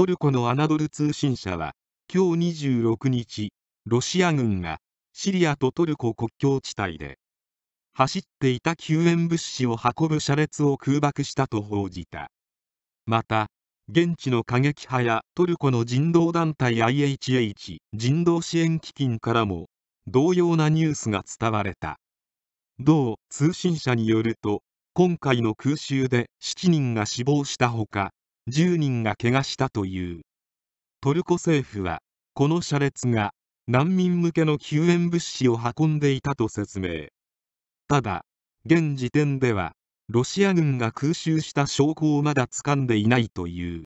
トルコのアナドル通信社は今日26日ロシア軍がシリアとトルコ国境地帯で走っていた救援物資を運ぶ車列を空爆したと報じたまた現地の過激派やトルコの人道団体 IHH 人道支援基金からも同様なニュースが伝われた同通信社によると今回の空襲で7人が死亡したほか10人が怪我したというトルコ政府はこの車列が難民向けの救援物資を運んでいたと説明ただ現時点ではロシア軍が空襲した証拠をまだ掴んでいないという